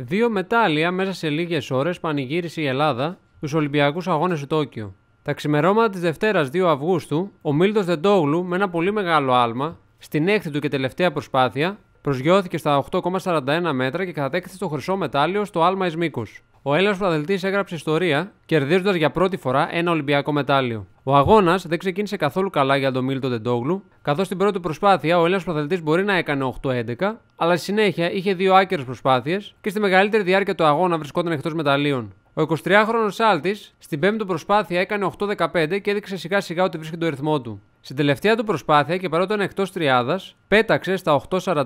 Δύο μετάλλια μέσα σε λίγες ώρες πανηγύρισε η Ελλάδα στους Ολυμπιακούς Αγώνες του Τόκιο. Τα ξημερώματα της Δευτέρας 2 Αυγούστου, ο Μίλτος Δεντόγλου με ένα πολύ μεγάλο άλμα, στην έκτη του και τελευταία προσπάθεια, προσγειώθηκε στα 8,41 μέτρα και κατέκτησε το χρυσό μετάλλιο στο άλμα Ισμίκος ο Έλληνας πρωταθλητής έγραψε ιστορία, κερδίζοντας για πρώτη φορά ένα Ολυμπιακό μετάλλιο. Ο αγώνας δεν ξεκίνησε καθόλου καλά για τον Μίλτο Τεντόγλου, καθώς στην πρώτη προσπάθεια ο Έλληνας πρωταθλητής μπορεί να έκανε 8-11, αλλά στη συνέχεια είχε δύο άκερε προσπάθειες και στη μεγαλύτερη διάρκεια του αγώνα βρισκόταν εκτός μεταλλίων. Ο 23χρονο Σάλτης στην πέμπτη προσπάθεια έκανε 8-15 και έδειξε σιγά σιγά ότι βρίσκεται το ρυθμό του. Στην τελευταία του προσπάθεια και παρότι ήταν εκτός τριάδας, πέταξε στα 8-41,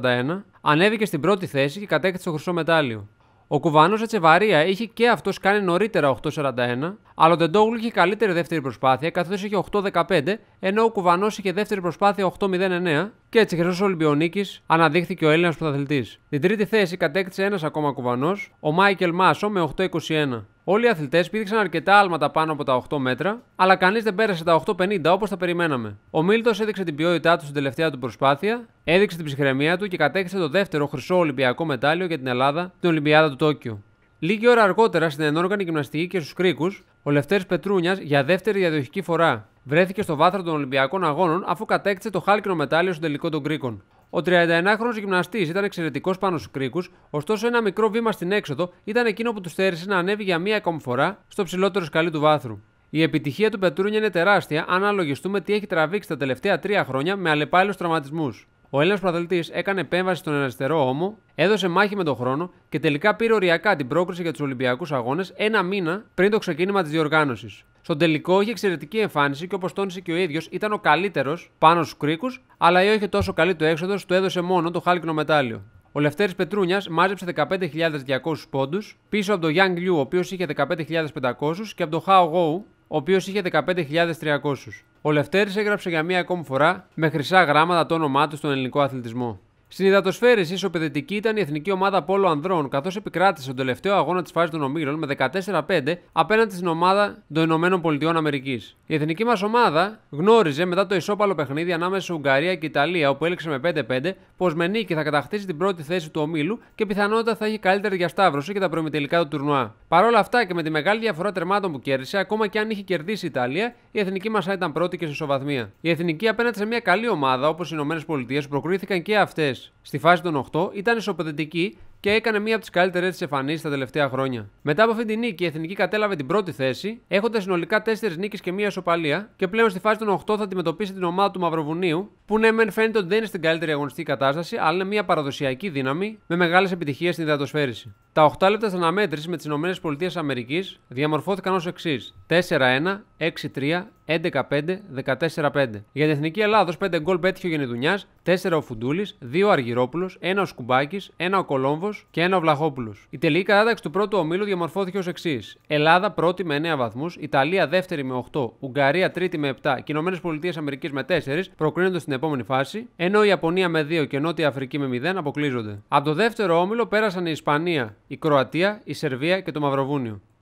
ανέβηκε στην πρώτη θέση και κατέκτησε το χρυσό μετάλλιο. Ο Κουβάνος Ατσεβαρία είχε και αυτός κάνει νωρίτερα 8.41, αλλά ο Τεντόγλου είχε καλύτερη δεύτερη προσπάθεια, καθώς είχε 8-15, ενώ ο Κουβανός είχε δεύτερη προσπάθεια και έτσι χρυσός Ολυμπιονίκης αναδείχθηκε ο Έλληνας πρωταθλητής. Την τρίτη θέση κατέκτησε ένας ακόμα Κουβανός, ο Μάικελ Μάσο με 8-21. Όλοι οι αθλητές πήδηξαν αρκετά άλματα πάνω από τα 8 μέτρα, αλλά κανείς δεν πέρασε τα 8,50 όπω τα περιμέναμε. Ο Μίλτος έδειξε την ποιότητά του στην τελευταία του προσπάθεια, έδειξε την ψυχραιμία του και κατέκτησε το δεύτερο χρυσό Ολυμπιακό μετάλλιο για την Ελλάδα την Ολυμπιάδα του Τόκιο. Λίγη ώρα αργότερα στην ενόργανη γυμναστική και στους κρίκου, ο Λευτέρης Πετρούνιας για δεύτερη διαδοχική φορά βρέθηκε στο βάθρο των Ολυμπιακών Αγώνων αφού κατέκτησε το χάλκινο μετάλλιο στον τελικό των Κρίκων. Ο 31χρονο γυμναστής ήταν εξαιρετικός πάνω στους κρίκου, ωστόσο ένα μικρό βήμα στην έξοδο ήταν εκείνο που τους στέρισε να ανέβει για μία ακόμη φορά στο ψηλότερο σκαλί του βάθρου. Η επιτυχία του Πετρούνια είναι τεράστια αν αναλογιστούμε τι έχει τραβήξει τα τελευταία τρία χρόνια με αλλεπάλληλους τραυματισμούς. Ο Έλληνας πρωταθλητής έκανε επέμβαση στον αριστερό ώμο, έδωσε μάχη με τον χρόνο και τελικά πήρε οριακά την πρόκριση για τους Ολυμπιακούς Αγώνες ένα μήνα πριν το ξεκίνημα της διοργάνωσης. Στον τελικό είχε εξαιρετική εμφάνιση και όπως τόνισε και ο ίδιος ήταν ο καλύτερος πάνω στους κρίκους, αλλά ή όχι τόσο καλή το έξοδος, του έδωσε μόνο το χάλκινο μετάλλιο. Ο Λευτέρης Πετρούνιας μάζεψε 15.200 πόντους πίσω από τον Yang Liu, ο οποίος είχε 15.500 και από τον Hao Gou, ο οποίος είχε 15.300. Ο Λευτέρης έγραψε για μία ακόμη φορά με χρυσά γράμματα το όνομά του στον ελληνικό αθλητισμό. Στην υδατοσφαίριση, ισοπεδετική ήταν η εθνική ομάδα Πόλο Ανδρών, καθώς επικράτησε τον τελευταίο αγώνα της φάσης των Ομίλων με 14-5 απέναντι στην ομάδα των Ηνωμένων Πολιτειών η εθνική μας ομάδα γνώριζε μετά το ισόπαλο παιχνίδι ανάμεσα σε Ουγγαρία και Ιταλία, όπου έλεξε με 5-5, πως με νίκη θα κατακτήσει την πρώτη θέση του ομίλου και πιθανότητα θα έχει καλύτερη διασταύρωση και τα προημητελικά του τουρνουά. Παρ' όλα αυτά και με τη μεγάλη διαφορά τερμάτων που κέρδισε, ακόμα και αν είχε κερδίσει η Ιταλία, η εθνική μας ήταν πρώτη και σε ισοβαθμία. Η εθνική απέναντι σε μια καλή ομάδα όπως οι ΗΠΑ που προκρίθηκαν και αυτές στη φάση των 8 ήταν ισοπεδετική και έκανε μία από τις καλύτερες της εμφανίσεις τα τελευταία χρόνια. Μετά από αυτή τη νίκη, η Εθνική κατέλαβε την πρώτη θέση, έχοντας συνολικά 4 νίκες και μία ισοπαλία και πλέον στη φάση των 8 θα αντιμετωπίσει την ομάδα του Μαυροβουνίου, που ναι, μεν φαίνεται ότι δεν είναι στην καλύτερη αγωνιστική κατάσταση, αλλά είναι μία παραδοσιακή δύναμη με μεγάλες επιτυχίες στην υδατοσφαίριση. Τα 8 λεπτά τη αναμέτρηση με τις ΗΠΑ διαμορφώθηκαν ως εξής: 4-1, 6-3, 11-5, 14-5. Για την εθνική Ελλάδος 5 γκολ πέτυχε ο Γενιδουνιά, 4 ο Φουντούλης, 2 ο Αργυρόπουλος, 1 ο Σκουμπάκης, 1 ο Κολόμβος και 1 ο Βλαχόπουλος. Η τελική κατάταξη του πρώτου ομίλου διαμορφώθηκε ως εξής: Ελλάδα πρώτη με 9 βαθμούς, Ιταλία δεύτερη με 8, Ουγγαρία τρίτη με 7 και ΗΠΑ με 4 προκρίνονται στην επόμενη φάση, ενώ η Ιαπωνία με 2 και Νότια Αφρική με 0 αποκλείζονται. Από το δεύτερο όμιλο πέρασαν η Ισπανία, η Κροατία, η Σερβία και το Μαυροβούνιο.